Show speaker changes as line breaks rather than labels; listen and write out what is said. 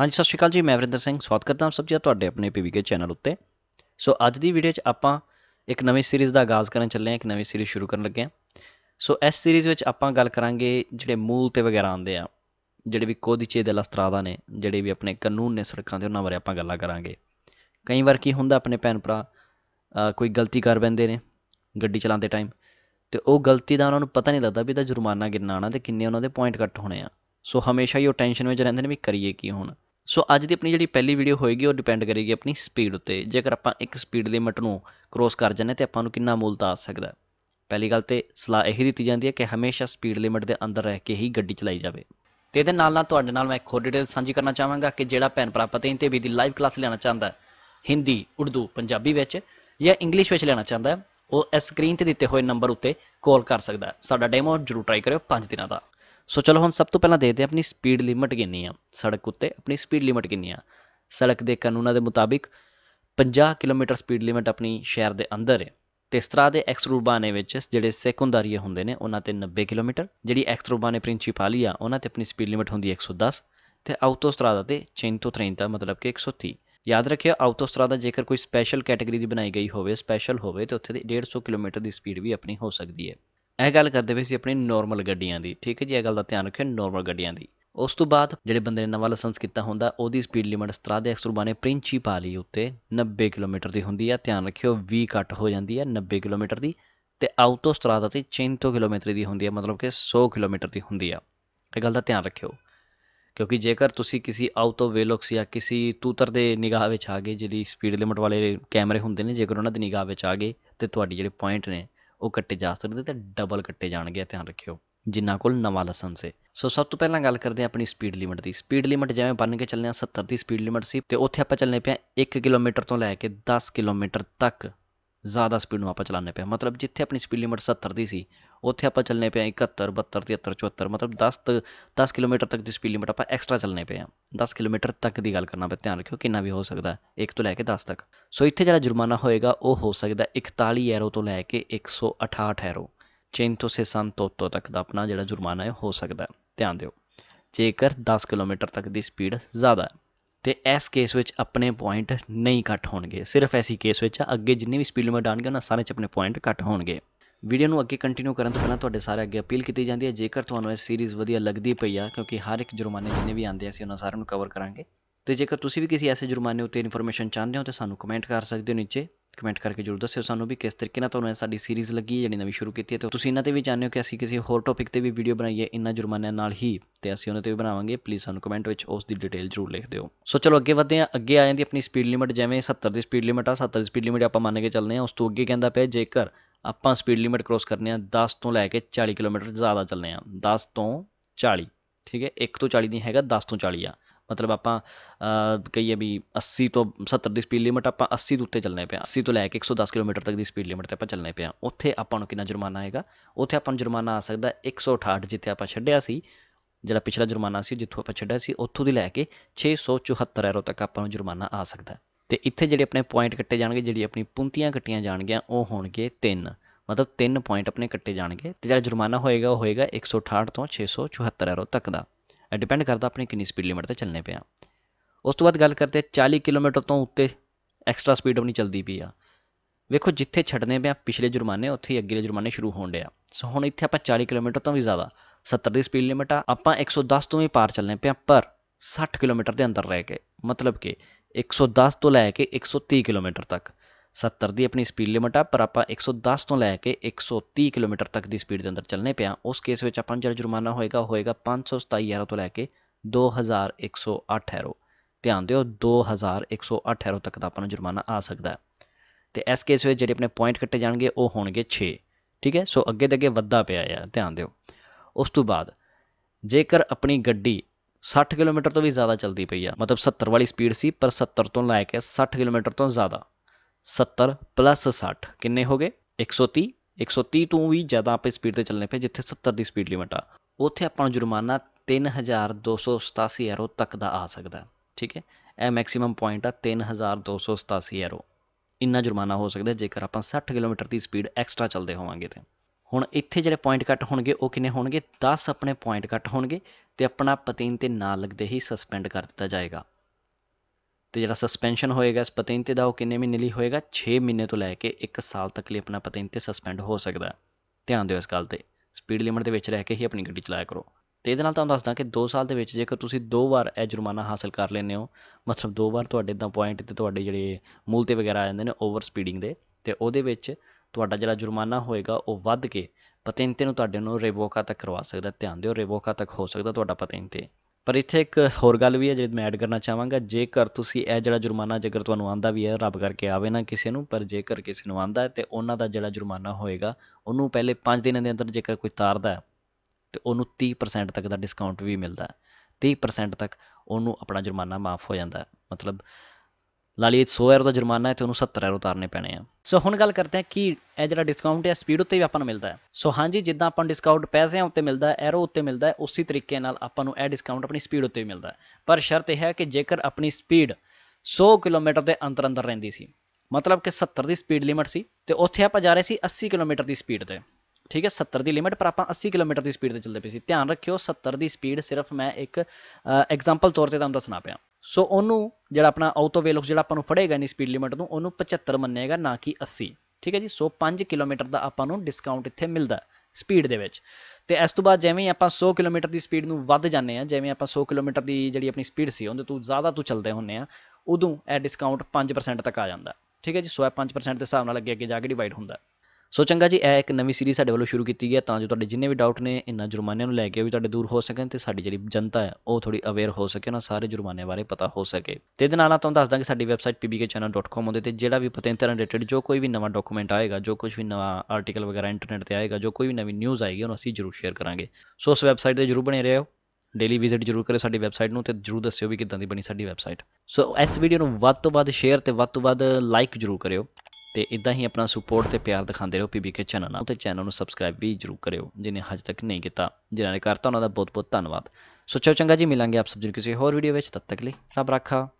ਹਾਂਜੀ ਸਤਿ ਸ਼੍ਰੀ ਅਕਾਲ ਜੀ ਮੈਂ ਵਰਿੰਦਰ ਸਿੰਘ ਸਵਾਗਤ ਕਰਦਾ ਹਾਂ ਸਭ ਜੀ ਤੁਹਾਡੇ ਆਪਣੇ ਪੀਵੀਕੇ ਚੈਨਲ ਉੱਤੇ ਸੋ ਅੱਜ ਦੀ ਵੀਡੀਓ 'ਚ ਆਪਾਂ ਇੱਕ ਨਵੀਂ ਸੀਰੀਜ਼ ਦਾ ਆਗਾਜ਼ ਕਰਨ ਚੱਲੇ ਹਾਂ ਇੱਕ ਨਵੀਂ ਸੀਰੀਜ਼ ਸ਼ੁਰੂ ਕਰਨ ਲੱਗੇ ਹਾਂ ਸੋ ਇਸ ਸੀਰੀਜ਼ ਵਿੱਚ ਆਪਾਂ ਗੱਲ ਕਰਾਂਗੇ ਜਿਹੜੇ ਮੂਲ ਤੇ ਵਗੈਰਾ ਆਉਂਦੇ ਆ ਜਿਹੜੇ ਵੀ ਕੋਦੀਚੇ ਦੇ ਲਸਤਰਾਦਾ ਨੇ ਜਿਹੜੇ ਵੀ ਆਪਣੇ ਕਾਨੂੰਨ ਨੇ ਸੜਕਾਂ ਦੇ ਉਹਨਾਂ ਬਾਰੇ ਆਪਾਂ ਗੱਲਾਂ ਕਰਾਂਗੇ ਕਈ ਵਾਰ ਕੀ ਹੁੰਦਾ ਆਪਣੇ ਭੈਣ ਭਰਾ ਕੋਈ ਗਲਤੀ ਕਰ ਬੰਦੇ ਨੇ ਗੱਡੀ ਚਲਾਉਂਦੇ ਟਾਈਮ ਤੇ ਉਹ ਗਲਤੀ ਦਾ ਉਹਨਾਂ ਨੂੰ ਪਤਾ ਨਹੀਂ ਲੱਗਦਾ ਵੀ ਇਹਦਾ ਜੁਰਮਾਨਾ ਕਿੰਨਾ ਆਣਾ ਤੇ ਕਿੰਨੇ ਉਹਨਾਂ ਦੇ ਪੁਆਇੰਟ ਕੱਟ ਹੋਣੇ ਆ ਸੋ ਹਮੇਸ਼ਾ ਹੀ ਉਹ ਟੈਨਸ਼ਨ ਵਿੱਚ ਰਹਿੰਦੇ ਨੇ ਵੀ ਕਰੀਏ ਕੀ ਹੁਣ ਸੋ ਅੱਜ ਦੀ ਆਪਣੀ ਜਿਹੜੀ ਪਹਿਲੀ ਵੀਡੀਓ ਹੋਏਗੀ ਉਹ ਡਿਪੈਂਡ ਕਰੇਗੀ ਆਪਣੀ ਸਪੀਡ ਉੱਤੇ ਜੇਕਰ ਆਪਾਂ ਇੱਕ ਸਪੀਡ ਲਿਮਟ ਨੂੰ ਕ੍ਰੋਸ ਕਰ ਜਾਂਦੇ ਤੇ ਆਪਾਂ ਨੂੰ ਕਿੰਨਾ ਮੁੱਲ ਆ ਸਕਦਾ ਪਹਿਲੀ ਗੱਲ ਤੇ ਸਲਾਹ ਇਹ ਦਿੱਤੀ ਜਾਂਦੀ ਹੈ ਕਿ ਹਮੇਸ਼ਾ ਸਪੀਡ ਲਿਮਟ ਦੇ ਅੰਦਰ ਰਹਿ ਕੇ ਹੀ ਗੱਡੀ ਚਲਾਈ ਜਾਵੇ ਤੇ ਇਹਦੇ ਨਾਲ ਨਾਲ ਤੁਹਾਡੇ ਨਾਲ ਮੈਂ ਇੱਕ ਹੋਰ ਡਿਟੇਲ ਸਾਂਝੀ ਕਰਨਾ ਚਾਹਾਂਗਾ ਕਿ ਜਿਹੜਾ ਭੈਣ ਭਰਾ ਹੈ ਤੇ ਵੀ ਦੀ ਲਾਈਵ ਕਲਾਸ ਲੈਣਾ ਚਾਹੁੰਦਾ ਹਿੰਦੀ ਉਰਦੂ ਪੰਜਾਬੀ ਵਿੱਚ ਜਾਂ ਇੰਗਲਿਸ਼ ਵਿੱਚ ਲੈਣਾ ਚਾਹੁੰਦਾ ਉਹ ਇਸ ਸਕਰੀਨ ਤੇ ਦਿੱਤੇ ਹੋਏ ਨੰਬਰ ਉੱਤੇ ਕਾਲ ਕਰ ਸਕਦਾ ਸਾਡਾ ਡੈਮੋ ਜਰੂਰ ਟਰਾਈ ਕਰਿਓ 5 ਦਿਨਾਂ ਦਾ ਸੋ ਚਲੋ ਹੁਣ ਸਭ ਤੋਂ ਪਹਿਲਾਂ ਦੇਖਦੇ ਆਪਣੀ ਸਪੀਡ ਲਿਮਟ ਕਿੰਨੀ ਆ ਸੜਕ ਉੱਤੇ ਆਪਣੀ ਸਪੀਡ ਲਿਮਟ ਕਿੰਨੀ ਆ ਸੜਕ ਦੇ ਕਾਨੂੰਨਾਂ ਦੇ ਮੁਤਾਬਿਕ 50 ਕਿਲੋਮੀਟਰ ਸਪੀਡ ਲਿਮਟ ਆਪਣੀ ਸ਼ਹਿਰ ਦੇ ਅੰਦਰ ਹੈ ਤੇ ਇਸ ਤਰ੍ਹਾਂ ਦੇ ਐਕਸ ਰੂਬਾਨੇ ਵਿੱਚ ਜਿਹੜੇ ਸੈਕੰਡਰੀਏ ਹੁੰਦੇ ਨੇ ਉਹਨਾਂ ਤੇ 90 ਕਿਲੋਮੀਟਰ ਜਿਹੜੀ ਐਕਸ ਰੂਬਾਨੇ ਪ੍ਰਿੰਸੀਪਾਲੀ ਆ ਉਹਨਾਂ ਤੇ ਆਪਣੀ ਸਪੀਡ ਲਿਮਟ ਹੁੰਦੀ 110 ਤੇ ਆਟੋਸਟ੍ਰਾਦਾ ਤੇ 130 ਮਤਲਬ ਕਿ 130 ਯਾਦ ਰੱਖਿਓ ਆਟੋਸਟ੍ਰਾਦਾ ਜੇਕਰ ਕੋਈ ਸਪੈਸ਼ਲ ਕੈਟਾਗਰੀ ਦੀ ਬਣਾਈ ਗਈ ਹੋਵੇ ਸਪੈਸ਼ਲ ਹੋਵੇ ਤੇ ਉੱਥੇ ਦੀ 150 ਕਿਲੋਮੀਟਰ ਦੀ ਸਪੀਡ ਵੀ ਆਪਣੀ ਹੋ ਸਕਦੀ ਹੈ ਇਹ ਗੱਲ ਕਰਦੇ ਪਏ ਸੀ ਆਪਣੀ ਨਾਰਮਲ ਗੱਡੀਆਂ ਦੀ ਠੀਕ ਹੈ ਜੀ ਇਹ ਗੱਲ ਦਾ ਧਿਆਨ ਰੱਖਿਓ ਨਾਰਮਲ ਗੱਡੀਆਂ ਦੀ ਉਸ ਤੋਂ ਬਾਅਦ ਜਿਹੜੇ ਬੰਦੇ ਨੇ ਨਵਾਂ ਲਾਇਸੈਂਸ ਕੀਤਾ ਹੁੰਦਾ ਉਹਦੀ ਸਪੀਡ ਲਿਮਿਟ ਸਤਰਾ ਦੇ ਪ੍ਰਿੰਚੀ ਪਾ ਲਈ ਉੱਤੇ 90 ਕਿਲੋਮੀਟਰ ਦੀ ਹੁੰਦੀ ਹੈ ਧਿਆਨ ਰੱਖਿਓ 20 ਘੱਟ ਹੋ ਜਾਂਦੀ ਹੈ 90 ਕਿਲੋਮੀਟਰ ਦੀ ਤੇ ਆਊਟੋ ਦਾ ਤੇ 100 ਕਿਲੋਮੀਟਰ ਦੀ ਹੁੰਦੀ ਹੈ ਮਤਲਬ ਕਿ 100 ਕਿਲੋਮੀਟਰ ਦੀ ਹੁੰਦੀ ਆ ਇਹ ਗੱਲ ਦਾ ਧਿਆਨ ਰੱਖਿਓ ਕਿਉਂਕਿ ਜੇਕਰ ਤੁਸੀਂ ਕਿਸੇ ਆਊਟੋ ਵੇਲੋਕਸ ਜਾਂ ਕਿਸੇ ਤੂਤਰ ਦੇ ਨਿਗਾਹ ਵਿੱਚ ਆ ਗਏ ਜਿਹੜੀ ਸਪੀਡ ਲਿਮਟ ਵਾਲੇ ਕੈਮਰੇ ਹੁੰਦੇ ਨੇ ਜੇਕਰ ਉਹਨਾਂ ਦੀ ਨਿਗਾਹ ਵਿੱਚ ਆ ਗਏ ਤੇ ਤੁਹਾਡੀ ਜਿਹੜੇ ਪੁਆਇੰਟ ਨੇ ਉਹ ਕੱਟੇ ਜਾ ਸਕਦੇ ਤੇ ਡਬਲ ਕੱਟੇ ਜਾਣਗੇ ਧਿਆਨ ਰੱਖਿਓ ਜਿੰਨਾ ਕੋਲ ਨਵਾਂ ਲਾਇਸੈਂਸ ਹੈ ਸੋ ਸਭ ਤੋਂ ਪਹਿਲਾਂ ਗੱਲ ਕਰਦੇ ਆ ਆਪਣੀ ਸਪੀਡ ਲਿਮਟ ਦੀ ਸਪੀਡ ਲਿਮਟ ਜਿਵੇਂ ਬੰਨ ਕੇ ਚੱਲਨੇ ਆ 70 ਦੀ ਸਪੀਡ ਲਿਮਟ ਸੀ ਤੇ ਉੱਥੇ ਆਪਾਂ ਚੱਲਨੇ ਪਿਆ 1 ਕਿਲੋਮੀਟਰ ਤੋਂ ਲੈ ਕੇ 10 ਕਿਲੋਮੀਟਰ ਤੱਕ ਜ਼ਿਆਦਾ ਸਪੀਡ ਨੂੰ ਆਪਾਂ ਚਲਾਉਂਦੇ ਪਏ ਮਤਲਬ ਜਿੱਥੇ ਆਪਣੀ ਸਪੀਡ ਲਿਮਟ 70 ਦੀ ਸੀ ਉੱਥੇ ਆਪਾਂ ਚੱਲਨੇ ਪਏ 71 72 73 74 ਮਤਲਬ 10 10 ਕਿਲੋਮੀਟਰ ਤੱਕ ਦੀ ਸਪੀਡ ਲਿਮਟ ਆਪਾਂ ਐਕਸਟਰਾ ਚੱਲਨੇ ਪਏ ਆ 10 ਕਿਲੋਮੀਟਰ ਤੱਕ ਦੀ ਗੱਲ ਕਰਨਾ ਪਏ ਧਿਆਨ ਰੱਖਿਓ ਕਿੰਨਾ ਵੀ ਹੋ ਸਕਦਾ 1 ਤੋਂ ਲੈ ਕੇ 10 ਤੱਕ ਸੋ ਇੱਥੇ ਜਿਹੜਾ ਜੁਰਮਾਨਾ ਹੋਏਗਾ ਉਹ ਹੋ ਸਕਦਾ 41 ਐਰੋ ਤੋਂ ਲੈ ਕੇ 168 ਐਰੋ 300 ਸੇ ਸੰਤੋਤੋ ਤੱਕ ਦਾ ਆਪਣਾ ਜਿਹੜਾ ਜੁਰਮਾਨਾ ਹੈ ਹੋ ਸਕਦਾ ਧਿਆਨ ਦਿਓ ਜੇਕਰ 10 ਕਿਲੋਮੀਟਰ ਤੱਕ ਦੀ ਸਪੀਡ ਜ਼ਿਆਦਾ ਹੈ ਤੇ ਇਸ ਕੇਸ ਵਿੱਚ ਆਪਣੇ ਪੁਆਇੰਟ ਨਹੀਂ ਕੱਟ ਹੋਣਗੇ ਸਿਰਫ ਐਸੀ ਕੇਸ ਵਿੱਚ ਅੱਗੇ ਜਿੰਨੇ ਵੀ ਸਪੀਡ ਲਿਮਟ ਆਣਗੇ ਉਹਨਾਂ ਸਾਰੇ 'ਚ ਆਪਣੇ ਪੁਆਇੰਟ ਕੱਟ ਹੋਣਗੇ ਵੀਡੀਓ ਨੂੰ ਅੱਗੇ ਕੰਟੀਨਿਊ ਕਰਨ ਤੋਂ ਪਹਿਲਾਂ ਤੁਹਾਡੇ ਸਾਰੇ ਅੱਗੇ ਅਪੀਲ ਕੀਤੀ ਜਾਂਦੀ ਹੈ ਜੇਕਰ ਤੁਹਾਨੂੰ ਇਹ ਸੀਰੀਜ਼ ਵਧੀਆ ਲੱਗਦੀ ਪਈ ਆ ਕਿਉਂਕਿ ਹਰ ਇੱਕ ਜੁਰਮਾਨੇ ਜਿੰਨੇ ਵੀ ਆ ਅਸੀਂ ਉਹਨਾਂ ਸਾਰਿਆਂ ਨੂੰ ਕਵਰ ਕਰਾਂਗੇ ਤੇ ਜੇਕਰ ਤੁਸੀਂ ਵੀ ਕਿਸੇ ਐਸੇ ਜੁਰਮਾਨੇ ਉੱਤੇ ਇਨਫੋਰਮੇਸ਼ਨ ਚਾਹੁੰਦੇ ਹੋ ਤਾਂ ਸਾਨੂੰ ਕਮੈਂਟ ਕਰ ਸਕਦੇ ਹੋ ਨੀਚੇ ਕਮੈਂਟ ਕਰਕੇ ਜਰੂਰ ਦੱਸਿਓ ਸਾਨੂੰ ਵੀ ਕਿਸ ਤਰੀਕੇ ਨਾਲ ਤੁਹਾਨੂੰ ਇਹ ਸਾਡੀ ਸੀਰੀਜ਼ ਲੱਗੀ ਹੈ ਜਿਹੜੀ ਨਵੀਂ ਸ਼ੁਰੂ ਕੀਤੀ ਹੈ ਤੇ ਤੁਸੀਂ ਇਹਨਾਂ ਤੇ ਵੀ ਜਾਣਿਓ ਹੋ ਕਿ ਅਸੀਂ ਕਿਸੇ ਹੋਰ ਟੌਪਿਕ ਤੇ ਵੀ ਵੀਡੀਓ ਬਣਾਈਏ ਇਹਨਾਂ ਜੁਰਮਾਨਿਆਂ ਨਾਲ ਹੀ ਤੇ ਅਸੀਂ ਉਹਨਾਂ ਤੇ ਵੀ ਬਣਾਵਾਂਗੇ ਪਲੀਜ਼ ਸਾਨੂੰ ਕਮੈਂਟ ਵਿੱਚ ਉਸ ਦੀ ਡਿਟੇਲ ਜਰੂਰ ਲਿਖ ਦਿਓ ਸੋ ਚਲੋ ਅੱਗੇ ਵਧਦੇ ਹਾਂ ਅੱਗੇ ਆ ਜਾਂਦੀ ਆਪਣੀ ਸਪੀਡ ਲਿਮਟ ਜਿਵੇਂ 70 ਦੀ ਸਪੀਡ ਲਿਮਟ ਆ 70 ਦੀ ਸਪੀਡ ਲਿਮਟ ਆਪਾਂ ਮੰਨ ਕੇ ਚੱਲਦੇ ਹਾਂ ਉਸ ਤੋਂ ਅੱਗੇ ਕਹਿੰਦਾ ਪਿਆ ਜੇਕਰ ਆਪਾਂ ਸਪੀਡ ਲਿਮਟ ਕ੍ਰੋਸ ਕਰਨੇ ਆ 10 ਤੋਂ ਲੈ ਕੇ 40 ਕਿਲੋਮੀਟਰ ਜ਼ਿਆਦਾ ਚੱਲਨੇ ਆ 10 ਤੋਂ 40 ਠੀਕ ਹੈ 1 ਤੋਂ 40 ਨਹੀਂ ਹੈਗਾ 10 ਤੋਂ 40 ਆ ਮਤਲਬ ਆਪਾਂ ਕਹੀਏ ਵੀ 80 ਤੋਂ 70 ਦੀ ਸਪੀਡ ਲਿਮਟ ਆਪਾਂ 80 ਦੇ ਉੱਤੇ ਚੱਲਨੇ ਪਿਆ 80 ਤੋਂ ਲੈ ਕੇ 110 ਕਿਲੋਮੀਟਰ ਤੱਕ ਦੀ ਸਪੀਡ ਲਿਮਟ ਤੇ ਆਪਾਂ ਚੱਲਨੇ ਪਿਆ ਉੱਥੇ ਆਪਾਂ ਨੂੰ ਕਿੰਨਾ ਜੁਰਮਾਨਾ ਆਏਗਾ ਉੱਥੇ ਆਪਾਂ ਨੂੰ ਜੁਰਮਾਨਾ ਆ ਸਕਦਾ 168 ਜਿੱਥੇ ਆਪਾਂ ਛੱਡਿਆ ਸੀ ਜਿਹੜਾ ਪਿਛਲਾ ਜੁਰਮਾਨਾ ਸੀ ਜਿੱਥੋਂ ਆਪਾਂ ਛੱਡਿਆ ਸੀ ਉੱਥੋਂ ਦੀ ਲੈ ਕੇ 674 ਐਰੋ ਤੱਕ ਆਪਾਂ ਨੂੰ ਜੁਰਮਾਨਾ ਆ ਸਕਦਾ ਤੇ ਇੱਥੇ ਜਿਹੜੇ ਆਪਣੇ ਪੁਆਇੰਟ ਕੱਟੇ ਜਾਣਗੇ ਜਿਹੜੀ ਆਪਣੀ ਪੁੰਤੀਆਂ ਕੱਟੀਆਂ ਜਾਣਗੀਆਂ ਉਹ ਹੋਣਗੇ 3 ਮਤਲਬ 3 ਪੁਆਇੰਟ ਆਪਣੇ ਕੱਟੇ ਜਾਣਗੇ ਤੇ ਜਿਹੜਾ ਜੁਰਮਾਨਾ ਹੋਏਗਾ ਉਹ ਹੋਏਗਾ 168 ਤੋਂ 674 ਐਰੋ ਤੱਕ ਦਾ ਡਿਪੈਂਡ ਕਰਦਾ ਆਪਣੀ ਕਿੰਨੀ ਸਪੀਡ ਲਿਮਟ ਤੇ ਚੱਲਨੇ ਪਿਆ ਉਸ ਤੋਂ ਬਾਅਦ ਗੱਲ ਕਰਦੇ 40 ਕਿਲੋਮੀਟਰ ਤੋਂ ਉੱਤੇ ਐਕਸਟਰਾ ਸਪੀਡ ਆਪਣੀ ਚਲਦੀ ਪਈ ਆ ਵੇਖੋ ਜਿੱਥੇ ਛੱਡਨੇ ਪਿਆ ਪਿਛਲੇ ਜੁਰਮਾਨੇ ਉੱਥੇ ਹੀ ਅੱਗੇਲੇ ਜੁਰਮਾਨੇ ਸ਼ੁਰੂ ਹੋਣ ਡਿਆ ਸੋ ਹੁਣ ਇੱਥੇ ਆਪਾਂ 40 ਕਿਲੋਮੀਟਰ ਤੋਂ ਵੀ ਜ਼ਿਆਦਾ 70 ਦੀ ਸਪੀਡ ਲਿਮਟ ਆ ਆਪਾਂ 110 ਤੋਂ ਵੀ ਪਾਰ ਚੱਲਨੇ ਪਿਆ ਪਰ 60 ਕਿਲੋਮੀਟਰ ਦੇ ਅੰਦਰ ਰਹਿ ਕੇ ਮਤਲਬ ਕਿ 110 ਤੋਂ ਲੈ ਕੇ 130 ਕਿਲੋਮੀਟਰ ਤੱਕ 70 ਦੀ ਆਪਣੀ ਸਪੀਡ ਲਿਮਟ ਆ ਪਰ ਆਪਾਂ 110 ਤੋਂ ਲੈ ਕੇ 130 ਕਿਲੋਮੀਟਰ ਤੱਕ ਦੀ ਸਪੀਡ ਦੇ ਅੰਦਰ ਚੱਲਨੇ ਪਿਆ ਉਸ ਕੇਸ ਵਿੱਚ ਆਪਾਂ ਨੂੰ ਜਿਹੜਾ ਜੁਰਮਾਨਾ ਹੋਏਗਾ ਹੋਏਗਾ 527 ਯਾਰੋ ਤੋਂ ਲੈ ਕੇ 2108 ਯਾਰੋ ਧਿਆਨ ਦਿਓ 2108 ਯਾਰੋ ਤੱਕ ਦਾ ਆਪਾਂ ਨੂੰ ਜੁਰਮਾਨਾ ਆ ਸਕਦਾ ਤੇ ਇਸ ਕੇਸ ਵਿੱਚ ਜਿਹੜੇ ਆਪਣੇ ਪੁਆਇੰਟ ਕੱਟੇ ਜਾਣਗੇ ਉਹ ਹੋਣਗੇ 6 ਠੀਕ ਹੈ ਸੋ ਅੱਗੇ ਦੇ ਅੱਗੇ ਪਿਆ ਆ ਧਿਆਨ ਦਿਓ ਉਸ ਤੋਂ ਬਾਅਦ ਜੇਕਰ ਆਪਣੀ ਗੱਡੀ 60 ਕਿਲੋਮੀਟਰ ਤੋਂ ਵੀ ਜ਼ਿਆਦਾ ਚਲਦੀ ਪਈ ਆ ਮਤਲਬ 70 ਵਾਲੀ ਸਪੀਡ ਸੀ ਪਰ 70 ਤੋਂ ਲੈ ਕੇ 60 ਕਿਲੋਮੀਟਰ ਤੋਂ ਜ਼ਿਆਦਾ 70 ਪਲੱਸ 60 ਕਿੰਨੇ ਹੋ ਗਏ 130 130 ਤੋਂ ਵੀ ਜ਼ਿਆਦਾ ਆਪੇ ਸਪੀਡ 'ਤੇ ਚੱਲਣੇ ਪਏ ਜਿੱਥੇ 70 ਦੀ ਸਪੀਡ ਲਿਮਟ ਆ ਉੱਥੇ ਆਪਾਂ ਨੂੰ ਜੁਰਮਾਨਾ 3287 ਐਰੋ ਤੱਕ ਦਾ ਆ ਸਕਦਾ ਠੀਕ ਹੈ ਇਹ ਮੈਕਸਿਮਮ ਪੁਆਇੰਟ ਆ 3287 ਐਰੋ ਇੰਨਾ ਜੁਰਮਾਨਾ ਹੋ ਸਕਦਾ ਜੇਕਰ ਆਪਾਂ 60 ਕਿਲੋਮੀਟਰ ਦੀ ਸਪੀਡ ਐਕਸਟਰਾ ਚੱਲਦੇ ਹੋਵਾਂਗੇ ਤੇ ਹੁਣ ਇੱਥੇ ਜਿਹੜੇ ਪੁਆਇੰਟ ਕੱਟ ਹੋਣਗੇ ਉਹ ਕਿੰਨੇ ਹੋਣਗੇ 10 ਆਪਣੇ ਪੁਆਇੰਟ ਕੱਟ ਹੋਣਗੇ ਤੇ ਆਪਣਾ ਪਤੀਨ ਤੇ ਨਾਲ ਲੱਗਦੇ ਹੀ ਸਸਪੈਂਡ ਕਰ ਦਿੱਤਾ ਜਾਏਗਾ ਤੇ ਜਿਹੜਾ ਸਸਪੈਂਸ਼ਨ ਹੋਏਗਾ ਇਸ ਪਤੈਂਤੇ ਦਾ ਉਹ ਕਿੰਨੇ ਮਹੀਨੇ ਲਈ ਹੋਏਗਾ 6 ਮਹੀਨੇ ਤੋਂ ਲੈ ਕੇ 1 ਸਾਲ ਤੱਕ ਲਈ ਆਪਣਾ ਪਤੈਂਤੇ ਸਸਪੈਂਡ ਹੋ ਸਕਦਾ ਧਿਆਨ ਦਿਓ ਇਸ ਗੱਲ 'ਤੇ ਸਪੀਡ ਲਿਮਟ ਦੇ ਵਿੱਚ ਰਹਿ ਕੇ ਹੀ ਆਪਣੀ ਗੱਡੀ ਚਲਾਇਆ ਕਰੋ ਤੇ ਇਹਦੇ ਨਾਲ ਤੁਹਾਨੂੰ ਦੱਸਦਾ ਕਿ 2 ਸਾਲ ਦੇ ਵਿੱਚ ਜੇਕਰ ਤੁਸੀਂ ਦੋ ਵਾਰ ਇਹ ਜੁਰਮਾਨਾ ਹਾਸਲ ਕਰ ਲੈਂਦੇ ਹੋ ਮਤਲਬ ਦੋ ਵਾਰ ਤੁਹਾਡੇ ਦਾ ਪੁਆਇੰਟ ਤੇ ਤੁਹਾਡੇ ਜਿਹੜੇ ਮੂਲਤੇ ਵਗੈਰਾ ਆ ਜਾਂਦੇ ਨੇ ਓਵਰ ਸਪੀਡਿੰਗ ਦੇ ਤੇ ਉਹਦੇ ਵਿੱਚ ਤੁਹਾਡਾ ਜਿਹੜਾ ਜੁਰਮਾਨਾ ਹੋਏਗਾ ਉਹ ਵੱਧ ਕੇ ਪਤੈਂਤੇ ਨੂੰ ਤੁਹਾਡੇ ਨੂੰ ਰਿਵੋਕਾ ਤੱਕ ਕਰਵਾ ਸਕਦਾ ਧਿਆਨ ਦਿਓ ਰਿਵੋਕਾ ਤੱਕ ਹੋ ਸਕਦਾ ਤੁਹਾਡਾ ਪਤੈਂਤੇ ਪਰ ਇੱਥੇ ਇੱਕ ਹੋਰ ਗੱਲ ਵੀ ਹੈ ਜਿਹੜੀ ਮੈਂ ਐਡ ਕਰਨਾ ਚਾਹਾਂਗਾ ਜੇਕਰ ਤੁਸੀਂ ਇਹ ਜਿਹੜਾ ਜੁਰਮਾਨਾ ਜੇਕਰ ਤੁਹਾਨੂੰ ਆਂਦਾ ਵੀ ਹੈ ਰੱਬ ਕਰਕੇ ਆਵੇ ਨਾ ਕਿਸੇ ਨੂੰ ਪਰ ਜੇਕਰ ਕਿਸੇ ਨੂੰ ਆਂਦਾ ਹੈ ਤੇ ਉਹਨਾਂ ਦਾ ਜਿਹੜਾ ਜੁਰਮਾਨਾ ਹੋਏਗਾ ਉਹਨੂੰ ਪਹਿਲੇ 5 ਦਿਨਾਂ ਦੇ ਅੰਦਰ ਜੇਕਰ ਕੋਈ ਤਾਰਦਾ ਹੈ ਤੇ ਉਹਨੂੰ 30% ਤੱਕ ਦਾ ਡਿਸਕਾਊਂਟ ਵੀ ਮਿਲਦਾ ਹੈ 30% ਤੱਕ ਉਹਨੂੰ ਆਪਣਾ ਜੁਰਮਾਨਾ ਮਾਫ ਹੋ ਜਾਂਦਾ ਹੈ ਮਤਲਬ ਲਾਲੀ 100 ਯੂਰੋ ਦਾ ਜੁਰਮਾਨਾ ਹੈ ਤੇ ਉਹਨੂੰ 70 ਯੂਰੋ ਉਤਾਰਨੇ ਪੈਣੇ ਆ ਸੋ ਹੁਣ ਗੱਲ ਕਰਦੇ ਆ ਕਿ ਇਹ ਜਿਹੜਾ ਡਿਸਕਾਊਂਟ ਹੈ ਸਪੀਡ ਉੱਤੇ ਵੀ ਆਪਾਂ ਨੂੰ ਮਿਲਦਾ ਹੈ ਸੋ ਹਾਂਜੀ ਜਿੱਦਾਂ ਆਪਾਂ ਡਿਸਕਾਊਂਟ ਪੈਸਿਆਂ ਉੱਤੇ ਮਿਲਦਾ ਹੈ ਐਰੋ ਉੱਤੇ ਮਿਲਦਾ ਹੈ ਉਸੇ ਤਰੀਕੇ ਨਾਲ ਆਪਾਂ ਨੂੰ ਇਹ ਡਿਸਕਾਊਂਟ ਆਪਣੀ ਸਪੀਡ ਉੱਤੇ ਵੀ ਮਿਲਦਾ ਹੈ ਪਰ ਸ਼ਰਤ ਇਹ ਹੈ ਕਿ ਜੇਕਰ ਆਪਣੀ ਸਪੀਡ 100 ਕਿਲੋਮੀਟਰ ਦੇ ਅੰਦਰ ਅੰਦਰ ਰਹਿੰਦੀ ਸੀ ਮਤਲਬ ਕਿ 70 ਦੀ ਸਪੀਡ ਲਿਮਟ ਸੀ ਤੇ ਉੱਥੇ ਆਪਾਂ ਜਾ ਰਹੇ ਸੀ 80 ਕਿਲੋਮੀਟਰ ਦੀ ਸਪੀਡ ਤੇ ਠੀਕ ਹੈ 70 ਦੀ ਲਿਮਟ ਪਰ ਆਪਾਂ 80 ਕਿਲੋਮੀਟਰ ਦੀ ਸਪੀਡ ਤੇ ਚੱਲਦੇ ਪਏ ਸੀ ਧਿਆਨ ਰੱਖਿਓ 70 ਦੀ ਸਪੀਡ ਸਿਰਫ ਮੈਂ ਇੱਕ ਐਗਜ਼ਾਮਪਲ ਤੌਰ ਤੇ ਤੁਹਾਨੂੰ ਦੱਸਣਾ ਪਿਆ ਸੋ ਉਹਨੂੰ ਜਿਹੜਾ ਆਪਣਾ ਆਊਟ ਵੇ ਜਿਹੜਾ ਆਪਾਂ ਨੂੰ ਫੜੇਗਾ ਨਹੀਂ ਸਪੀਡ ਲਿਮਟ ਨੂੰ ਉਹਨੂੰ 75 ਮੰਨੇਗਾ ਨਾ ਕਿ 80 ਠੀਕ ਹੈ ਜੀ ਸੋ 5 ਕਿਲੋਮੀਟਰ ਦਾ ਆਪਾਂ ਨੂੰ ਡਿਸਕਾਊਂਟ ਇੱਥੇ ਮਿਲਦਾ ਸਪੀਡ ਦੇ ਵਿੱਚ ਤੇ ਇਸ ਤੋਂ ਬਾਅਦ ਜਿਵੇਂ ਆਪਾਂ 100 ਕਿਲੋਮੀਟਰ ਦੀ ਸਪੀਡ ਨੂੰ ਵੱਧ ਜਾਂਦੇ ਆ ਜਿਵੇਂ ਆਪਾਂ 100 ਕਿਲੋਮੀਟਰ ਦੀ ਜਿਹੜੀ ਆਪਣੀ ਸਪੀਡ ਸੀ ਉਹਦੇ ਤੋਂ ਜ਼ਿਆਦਾ ਤੋਂ ਚੱਲਦੇ ਹੁੰਨੇ ਆ ਉਦੋਂ ਇਹ ਡਿਸਕਾਊਂਟ 5% ਤੱਕ ਆ ਜਾਂਦਾ ਠੀਕ ਹੈ ਜੀ ਸੋ ਇਹ 5% ਦੇ ਹਿਸਾਬ ਨਾਲ ਅੱਗੇ ਅੱਗੇ ਜਾ ਕੇ ਡਿਵਾਈਡ ਹੁੰਦਾ ਸੋ ਚੰਗਾ ਜੀ ਇਹ ਇੱਕ ਨਵੀਂ ਸੀਰੀਜ਼ ਸਾਡੇ ਵੱਲੋਂ ਸ਼ੁਰੂ ਕੀਤੀ ਗਈ ਹੈ ਤਾਂ ਜੋ ਤੁਹਾਡੇ ਜਿੰਨੇ ਵੀ ਡਾਊਟ ਨੇ ਇਹਨਾਂ ਜੁਰਮਾਨਿਆਂ ਨੂੰ ਲੈ ਕੇ ਵੀ ਤੁਹਾਡੇ ਦੂਰ ਹੋ ਸਕਣ ਤੇ ਸਾਡੀ ਜਿਹੜੀ ਜਨਤਾ ਹੈ ਉਹ ਥੋੜੀ ਅਵੇਅਰ ਹੋ ਸਕੇ ਉਹਨਾਂ ਸਾਰੇ ਜੁਰਮਾਨਿਆਂ ਬਾਰੇ ਪਤਾ ਹੋ ਸਕੇ ਤੇ ਇਹਦੇ ਨਾਲ ਨਾਲ ਤੁਹਾਨੂੰ ਦੱਸ ਦਾਂਗੇ ਸਾਡੀ ਵੈਬਸਾਈਟ pbkchannel.com ਉਹਦੇ ਤੇ ਜਿਹੜਾ ਵੀ ਪਤੰਤਰ ਰਿਲੇਟਡ ਜੋ ਕੋਈ ਵੀ ਨਵਾਂ ਡਾਕੂਮੈਂਟ ਆਏਗਾ ਜੋ ਕੁਝ ਵੀ ਨਵਾਂ ਆਰਟੀਕਲ ਵਗੈਰਾ ਇੰਟਰਨੈਟ ਤੇ ਆਏਗਾ ਜੋ ਕੋਈ ਵੀ ਨਵੀਂ ਨਿਊਜ਼ ਆਏਗੀ ਉਹਨੂੰ ਅਸੀਂ ਜ਼ਰੂਰ ਸ਼ੇਅਰ ਕਰਾਂਗੇ ਸੋ ਉਸ ਵੈਬਸਾਈਟ ਤੇ ਜ਼ਰੂਰ ਬਣੇ ਰਹੋ ਡੇਲੀ ਵਿਜ਼ਿਟ ਜਰੂਰ ਕਰਿਓ ਸਾਡੀ ਵੈਬਸਾਈਟ ਨੂੰ ਤੇ ਜਰੂਰ ਦੱਸਿਓ ਵੀ ਕਿਦਾਂ ਦੀ ਬਣੀ ਸਾਡੀ ਵੈਬਸਾਈਟ ਸੋ ਇਸ ਵੀਡੀਓ ਨੂੰ ਵੱਧ ਤੋਂ ਵੱਧ ਸ਼ੇਅਰ ਤੇ ਵੱਧ ਤੋਂ ਵੱਧ ਲਾਈਕ ਜਰੂਰ ਕਰਿਓ ਤੇ ਇਦਾਂ ਹੀ ਆਪਣਾ ਸਪੋਰਟ ਤੇ ਪਿਆਰ ਦਿਖਾਉਂਦੇ ਰਹੋ ਪੀਬੀਕੇ ਚੈਨਲ ਨਾਲ ਤੇ ਚੈਨਲ ਨੂੰ ਸਬਸਕ੍ਰਾਈਬ ਵੀ ਜਰੂਰ ਕਰਿਓ ਜਿਨੇ ਹਜ ਤੱਕ ਨਹੀਂ ਕੀਤਾ ਜਿਨ੍ਹਾਂ ਨੇ ਕਰਤਾ ਉਹਨਾਂ ਦਾ ਬਹੁਤ ਬਹੁਤ ਧੰਨਵਾਦ ਸੋ ਚੰਗਾ ਜੀ ਮਿਲਾਂਗੇ ਆਪ ਸਭ ਜੀ ਕਿਸੇ ਹੋਰ ਵੀਡੀਓ ਵਿੱਚ ਤਦ ਤੱਕ ਲਈ ਰੱਬ ਰੱਖਾ